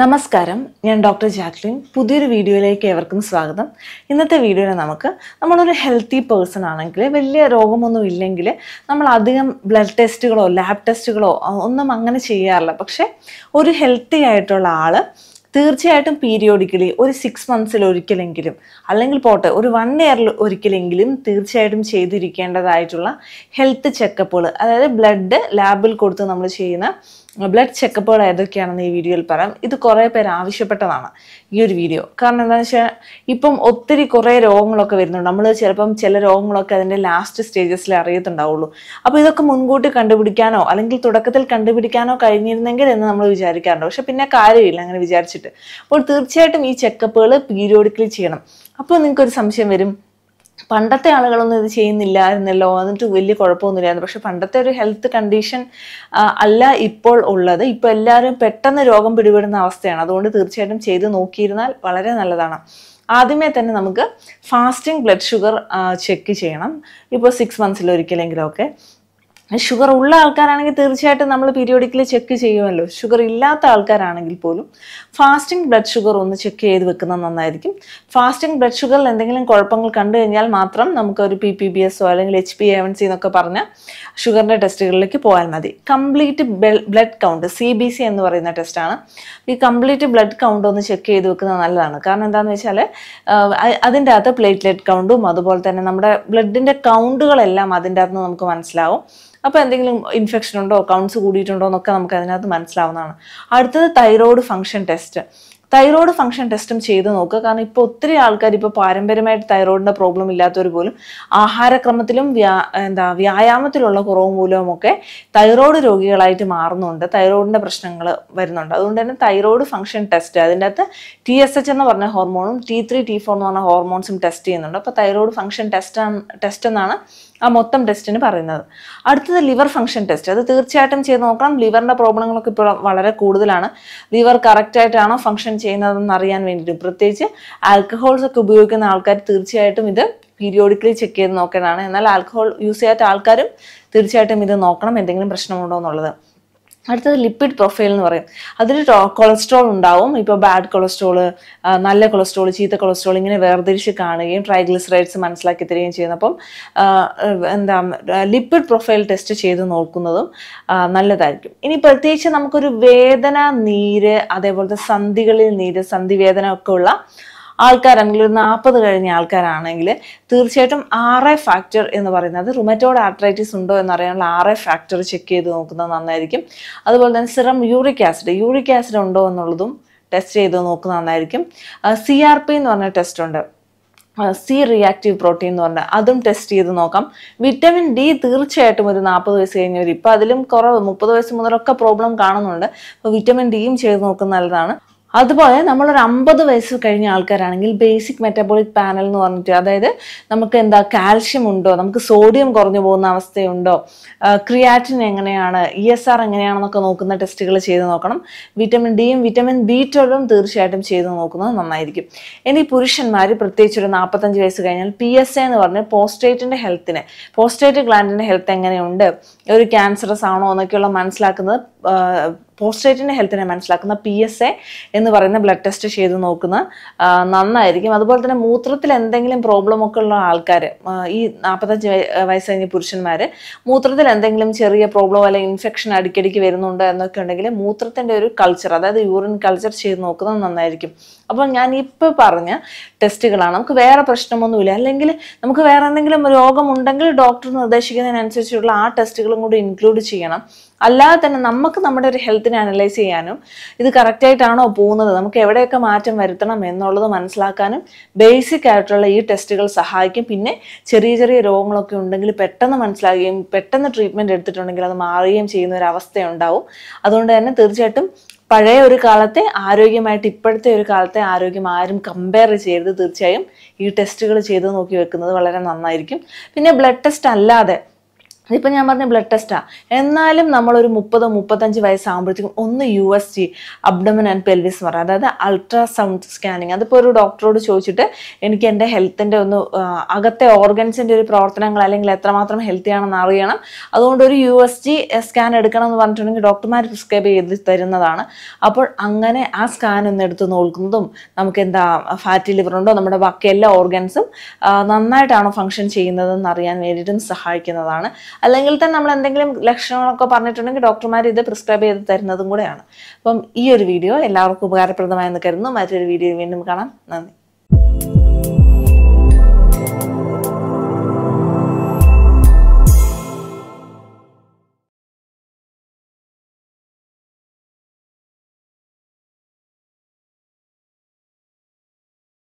നമസ്കാരം ഞാൻ doctor Jacqueline പുതിയൊരു വീഡിയോയിലേക്ക് ഏവർക്കും സ്വാഗതം ഇന്നത്തെ വീഡിയോയിൽ നമുക്ക് നമ്മളൊരു ഹെൽത്തി പേഴ്സൺ ആണെങ്കിൽ വലിയ രോഗമൊന്നും ഇല്ലെങ്കിൽ നമ്മൾ അധികം ബ്ലഡ് ടെസ്റ്റുകളോ ലാബ് ടെസ്റ്റുകളോ ഒന്നും അങ്ങനെ ചെയ്യാറില്ല പക്ഷേ ഒരു ഹെൽത്തി ആയിട്ടുള്ള ആൾ തീർച്ചയായിട്ടും പീരിയോഡിക്കലി ഒരു സിക്സ് മന്ത്സിൽ ഒരിക്കലെങ്കിലും അല്ലെങ്കിൽ പോട്ടെ ഒരു വൺ ഇയറിൽ ഒരിക്കലെങ്കിലും തീർച്ചയായിട്ടും ചെയ്തിരിക്കേണ്ടതായിട്ടുള്ള ഹെൽത്ത് ചെക്കപ്പുകൾ അതായത് ബ്ലഡ് ലാബിൽ കൊടുത്ത് നമ്മൾ ചെയ്യുന്ന ബ്ലഡ് ചെക്കപ്പുകൾ ഏതൊക്കെയാണെന്ന് ഈ വീഡിയോയിൽ പറയാം ഇത് കുറേ പേര് ആവശ്യപ്പെട്ടതാണ് ഈ ഒരു വീഡിയോ കാരണം എന്താണെന്ന് വെച്ചാൽ ഇപ്പം ഒത്തിരി കുറേ രോഗങ്ങളൊക്കെ വരുന്നുണ്ട് നമ്മൾ ചിലപ്പം ചില രോഗങ്ങളൊക്കെ അതിൻ്റെ ലാസ്റ്റ് സ്റ്റേജസിൽ അറിയത്തുണ്ടാവുള്ളൂ അപ്പോൾ ഇതൊക്കെ മുൻകൂട്ടി കണ്ടുപിടിക്കാനോ അല്ലെങ്കിൽ തുടക്കത്തിൽ കണ്ടുപിടിക്കാനോ കഴിഞ്ഞിരുന്നെങ്കിൽ എന്ന് നമ്മൾ വിചാരിക്കാറുണ്ട് പക്ഷെ പിന്നെ കാര്യമില്ല അങ്ങനെ വിചാരിച്ചിട്ട് അപ്പോൾ തീർച്ചയായിട്ടും ഈ ചെക്കപ്പുകൾ പീരിയോഡിക്കലി ചെയ്യണം അപ്പോൾ നിങ്ങൾക്കൊരു സംശയം വരും പണ്ടത്തെ ആളുകളൊന്നും ഇത് ചെയ്യുന്നില്ല എന്നല്ലോ എന്നിട്ട് വലിയ കുഴപ്പമൊന്നുമില്ലായിരുന്നു പക്ഷെ പണ്ടത്തെ ഒരു ഹെൽത്ത് കണ്ടീഷൻ അല്ല ഇപ്പോൾ ഉള്ളത് ഇപ്പോൾ എല്ലാവരും പെട്ടെന്ന് രോഗം പിടിപെടുന്ന അവസ്ഥയാണ് അതുകൊണ്ട് തീർച്ചയായിട്ടും ചെയ്ത് നോക്കിയിരുന്നാൽ വളരെ നല്ലതാണ് ആദ്യമേ തന്നെ നമുക്ക് ഫാസ്റ്റിംഗ് ബ്ലഡ് ഷുഗർ ചെക്ക് ചെയ്യണം ഇപ്പോൾ സിക്സ് മന്ത്സിലൊരിക്കലെങ്കിലുമൊക്കെ ഷുഗർ ഉള്ള ആൾക്കാരാണെങ്കിൽ തീർച്ചയായിട്ടും നമ്മൾ പീരിയോഡിക്കലി ചെക്ക് ചെയ്യുമല്ലോ ഷുഗർ ഇല്ലാത്ത ആൾക്കാരാണെങ്കിൽ പോലും ഫാസ്റ്റിംഗ് ബ്ലഡ് ഷുഗർ ഒന്ന് ചെക്ക് ചെയ്ത് വെക്കുന്നത് നന്നായിരിക്കും ഫാസ്റ്റിംഗ് ബ്ലഡ് ഷുഗറിൽ എന്തെങ്കിലും കുഴപ്പങ്ങൾ കണ്ടു കഴിഞ്ഞാൽ മാത്രം നമുക്ക് ഒരു പി പി ബി എസോ അല്ലെങ്കിൽ എച്ച് പി എവൻ സി എന്നൊക്കെ പറഞ്ഞ ഷുഗറിൻ്റെ ടെസ്റ്റുകളിലേക്ക് പോയാൽ മതി complete blood count C B C എന്ന് പറയുന്ന ടെസ്റ്റാണ് ഈ കംപ്ലീറ്റ് ബ്ലഡ് കൗണ്ട് ഒന്ന് ചെക്ക് ചെയ്ത് വെക്കുന്നത് നല്ലതാണ് കാരണം എന്താണെന്ന് വെച്ചാൽ അതിൻ്റെ അകത്ത് പ്ലേറ്റ്ലെറ്റ് കൗണ്ടും അതുപോലെ തന്നെ നമ്മുടെ ബ്ലഡിൻ്റെ കൗണ്ടുകളെല്ലാം അതിൻ്റെ അകത്ത് നമുക്ക് മനസ്സിലാവും അപ്പോൾ എന്തെങ്കിലും ഇൻഫെക്ഷൻ ഉണ്ടോ കൗണ്ട്സ് കൂടിയിട്ടുണ്ടോ എന്നൊക്കെ നമുക്ക് അതിനകത്ത് മനസ്സിലാവുന്നതാണ് അടുത്തത് thyroid function test thyroid function ടെസ്റ്റും ചെയ്ത് നോക്കുക കാരണം ഇപ്പോൾ ഒത്തിരി ആൾക്കാർ ഇപ്പോൾ പാരമ്പര്യമായിട്ട് തൈറോയിഡിൻ്റെ പ്രോബ്ലം ഇല്ലാത്തവർ പോലും ആഹാരക്രമത്തിലും വ്യാ എന്താ വ്യായാമത്തിലുള്ള കുറവ് മൂലവുമൊക്കെ തൈറോയ്ഡ് രോഗികളായിട്ട് മാറുന്നുണ്ട് തൈറോയിഡിൻ്റെ പ്രശ്നങ്ങൾ വരുന്നുണ്ട് അതുകൊണ്ട് തന്നെ തൈറോയ്ഡ് ഫംഗ്ഷൻ ടെസ്റ്റ് അതിൻ്റെ അകത്ത് ടി എസ് എച്ച് എന്ന് പറഞ്ഞ ഹോർമോണും ടി ത്രീ ടി ഫോർ എന്ന് പറഞ്ഞ ഹോർമോൺസും ടെസ്റ്റ് ചെയ്യുന്നുണ്ട് അപ്പോൾ തൈറോയ്ഡ് ഫംഗ്ഷൻ ടെസ്റ്റ് ടെസ്റ്റ് എന്നാണ് ആ മൊത്തം ടെസ്റ്റിന് പറയുന്നത് അടുത്തത് ലിവർ ഫംഗ്ഷൻ ടെസ്റ്റ് അത് തീർച്ചയായിട്ടും ചെയ്ത് നോക്കണം ലിവറിൻ്റെ പ്രോബ്ലങ്ങളൊക്കെ ഇപ്പോൾ വളരെ കൂടുതലാണ് ലിവർ കറക്റ്റായിട്ടാണോ ഫംഗ്ഷൻ ചെയ്യുന്നതെന്ന് അറിയാൻ വേണ്ടിയിട്ട് പ്രത്യേകിച്ച് ആൽക്കഹോൾസ് ഒക്കെ ഉപയോഗിക്കുന്ന ആൾക്കാർ തീർച്ചയായിട്ടും ഇത് പീരിയോഡിക്കലി ചെക്ക് ചെയ്ത് നോക്കേണ്ടതാണ് എന്നാൽ ആൽക്കഹോൾ യൂസ് ചെയ്യാത്ത ആൾക്കാരും തീർച്ചയായിട്ടും ഇത് നോക്കണം എന്തെങ്കിലും പ്രശ്നമുണ്ടോ എന്നുള്ളത് അടുത്തത് ലിപ്പിഡ് പ്രൊഫൈൽ എന്ന് പറയും അതിൽ കൊളസ്ട്രോൾ ഉണ്ടാവും ഇപ്പോൾ ബാഡ് കൊളസ്ട്രോൾ നല്ല കൊളസ്ട്രോൾ ചീത്ത കൊളസ്ട്രോൾ ഇങ്ങനെ വേർതിരിച്ച് കാണുകയും ട്രൈഗ്ലിസറൈഡ്സ് മനസ്സിലാക്കി തരികയും ചെയ്യുന്നു അപ്പം എന്താ ലിപ്പിഡ് പ്രൊഫൈൽ ടെസ്റ്റ് ചെയ്ത് നോക്കുന്നതും നല്ലതായിരിക്കും ഇനി പ്രത്യേകിച്ച് നമുക്കൊരു വേദന നീര് അതേപോലത്തെ സന്ധികളിൽ നീര് സന്ധി വേദന ഒക്കെ ഉള്ള ആൾക്കാരാണെങ്കിൽ ഒരു നാൽപ്പത് കഴിഞ്ഞ ആൾക്കാരാണെങ്കിൽ തീർച്ചയായിട്ടും എ ഫാക്ടർ എന്ന് പറയുന്നത് റുമറ്റോഡ് ആർട്രൈറ്റിസ് ഉണ്ടോ എന്നറിയാനുള്ള എ ഫാക്ടർ ചെക്ക് ചെയ്ത് നോക്കുന്നത് നന്നായിരിക്കും അതുപോലെ തന്നെ serum uric acid uric acid ഉണ്ടോ എന്നുള്ളതും ടെസ്റ്റ് ചെയ്ത് നോക്കുന്നത് നന്നായിരിക്കും സി ആർ പി എന്ന് പറഞ്ഞ ടെസ്റ്റ് ഉണ്ട് സി റിയാക്റ്റീവ് പ്രോട്ടീൻ എന്ന് പറഞ്ഞാൽ അതും ടെസ്റ്റ് ചെയ്ത് നോക്കാം വിറ്റമിൻ ഡി തീർച്ചയായിട്ടും ഒരു നാൽപ്പത് വയസ്സ് കഴിഞ്ഞവർ ഇപ്പം അതിലും കുറവ് മുപ്പത് വയസ്സ് മുതലൊക്കെ പ്രോബ്ലം കാണുന്നുണ്ട് അപ്പോൾ വിറ്റമിൻ ഡിയും ചെയ്ത് നോക്കുന്നത് നല്ലതാണ് അതുപോലെ നമ്മളൊരു അമ്പത് വയസ്സ് കഴിഞ്ഞ ആൾക്കാരാണെങ്കിൽ ബേസിക് മെറ്റബോളിക് പാനൽ എന്ന് പറഞ്ഞിട്ട് അതായത് നമുക്ക് എന്താ കാൽഷ്യം ഉണ്ടോ നമുക്ക് സോഡിയം കുറഞ്ഞു പോകുന്ന അവസ്ഥയുണ്ടോ ക്രിയാറ്റിൻ എങ്ങനെയാണ് ഇ എസ് ആർ എങ്ങനെയാണെന്നൊക്കെ നോക്കുന്ന ടെസ്റ്റുകൾ ചെയ്ത് നോക്കണം വിറ്റമിൻ ഡിയും വിറ്റമിൻ ബി ട്വൽവും തീർച്ചയായിട്ടും ചെയ്ത് നോക്കുന്നത് നന്നായിരിക്കും ഇനി പുരുഷന്മാർ പ്രത്യേകിച്ച് ഒരു നാൽപ്പത്തഞ്ച് വയസ്സ് കഴിഞ്ഞാൽ പി എസ് എ എന്ന് പറഞ്ഞ് പോസ്റ്റേറ്റിൻ്റെ ഹെൽത്തിന് പോസ്റ്റേറ്റ് ഗ്ലാൻഡിൻ്റെ ഹെൽത്ത് എങ്ങനെയുണ്ട് ഒരു ക്യാൻസറസ് ആണോ എന്നൊക്കെയുള്ള മനസ്സിലാക്കുന്നത് പോസ്റ്റേറ്റിൻ്റെ ഹെൽത്തിനെ മനസ്സിലാക്കുന്ന പി എസ് എ എന്ന് പറയുന്ന ബ്ലഡ് ടെസ്റ്റ് ചെയ്ത് നോക്കുന്ന നന്നായിരിക്കും അതുപോലെ തന്നെ മൂത്രത്തിൽ എന്തെങ്കിലും പ്രോബ്ലം ഒക്കെ ഉള്ള ആൾക്കാർ ഈ നാൽപ്പത്തഞ്ച് വയസ്സ് കഴിഞ്ഞ പുരുഷന്മാർ മൂത്രത്തിൽ എന്തെങ്കിലും ചെറിയ പ്രോബ്ലം അല്ലെങ്കിൽ ഇൻഫെക്ഷൻ അടിക്കടിക്ക് വരുന്നുണ്ട് എന്നൊക്കെ ഉണ്ടെങ്കിൽ മൂത്രത്തിൻ്റെ ഒരു കൾച്ചർ അതായത് യൂറിൻ കൾച്ചർ ചെയ്ത് നോക്കുന്നത് നന്നായിരിക്കും അപ്പോൾ ഞാൻ ഇപ്പോൾ പറഞ്ഞ ടെസ്റ്റുകളാണ് നമുക്ക് വേറെ പ്രശ്നമൊന്നുമില്ല അല്ലെങ്കിൽ നമുക്ക് വേറെ എന്തെങ്കിലും രോഗമുണ്ടെങ്കിൽ ഡോക്ടർ നിർദ്ദേശിക്കുന്നതിനനുസരിച്ചുള്ള ആ ടെസ്റ്റുകളും കൂടി ഇൻക്ലൂഡ് ചെയ്യണം അല്ലാതെ തന്നെ നമുക്ക് നമ്മുടെ ഒരു ഹെൽത്ത് കാര്യത്തിനെ അനലൈസ് ചെയ്യാനും ഇത് കറക്റ്റായിട്ടാണോ പോകുന്നത് നമുക്ക് എവിടെയൊക്കെ മാറ്റം വരുത്തണം എന്നുള്ളത് മനസ്സിലാക്കാനും ബേസിക് ആയിട്ടുള്ള ഈ ടെസ്റ്റുകൾ സഹായിക്കും പിന്നെ ചെറിയ ചെറിയ രോഗങ്ങളൊക്കെ ഉണ്ടെങ്കിൽ പെട്ടെന്ന് മനസ്സിലാകുകയും പെട്ടെന്ന് ട്രീറ്റ്മെൻറ്റ് എടുത്തിട്ടുണ്ടെങ്കിൽ അത് മാറുകയും ചെയ്യുന്ന ഒരു അവസ്ഥയുണ്ടാവും അതുകൊണ്ട് തന്നെ തീർച്ചയായിട്ടും പഴയ ഒരു കാലത്തെ ആരോഗ്യമായിട്ട് ഇപ്പോഴത്തെ ഒരു കാലത്തെ ആരോഗ്യം ആരും കമ്പയർ ചെയ്യരുത് തീർച്ചയായും ഈ ടെസ്റ്റുകൾ ചെയ്ത് നോക്കി വെക്കുന്നത് വളരെ നന്നായിരിക്കും പിന്നെ ബ്ലഡ് ടെസ്റ്റ് അല്ലാതെ അതിപ്പോൾ ഞാൻ പറഞ്ഞ ബ്ലഡ് ടെസ്റ്റാണ് എന്നാലും നമ്മളൊരു മുപ്പത് മുപ്പത്തഞ്ച് വയസ്സാകുമ്പോഴത്തേക്കും ഒന്ന് U S G abdomen and pelvis എന്ന് അതായത് അൾട്രാസൗണ്ട് സ്കാനിങ് അതിപ്പോൾ ഒരു ഡോക്ടറോട് ചോദിച്ചിട്ട് എനിക്ക് എൻ്റെ ഹെൽത്തിൻ്റെ ഒന്ന് അകത്തെ ഓർഗൻസിൻ്റെ ഒരു പ്രവർത്തനങ്ങൾ അല്ലെങ്കിൽ എത്രമാത്രം ഹെൽത്തി ആണെന്ന് അറിയണം അതുകൊണ്ട് ഒരു യു എസ് ജി സ്കാൻ എടുക്കണം എന്ന് പറഞ്ഞിട്ടുണ്ടെങ്കിൽ ഡോക്ടർമാർ പ്രിസ്ക്രൈബ് ചെയ്ത് തരുന്നതാണ് അപ്പോൾ അങ്ങനെ ആ സ്കാൻ ഒന്ന് എടുത്ത് നോക്കുന്നതും നമുക്ക് എന്താ ഫാറ്റി ലിവർ ഉണ്ടോ നമ്മുടെ ബാക്കി എല്ലാ ഓർഗൻസും നന്നായിട്ടാണോ ഫങ്ഷൻ ചെയ്യുന്നതെന്ന് അറിയാൻ വേണ്ടിയിട്ടും സഹായിക്കുന്നതാണ് അല്ലെങ്കിൽ തന്നെ നമ്മൾ എന്തെങ്കിലും ലക്ഷണങ്ങളൊക്കെ പറഞ്ഞിട്ടുണ്ടെങ്കിൽ ഡോക്ടർമാർ ഇത് പ്രിസ്ക്രൈബ് ചെയ്ത് തരുന്നതും കൂടെയാണ് അപ്പം ഈ ഒരു വീഡിയോ എല്ലാവർക്കും ഉപകാരപ്രദമായെന്ന് കരുതുന്നു മറ്റൊരു വീഡിയോ വീണ്ടും കാണാം നന്ദി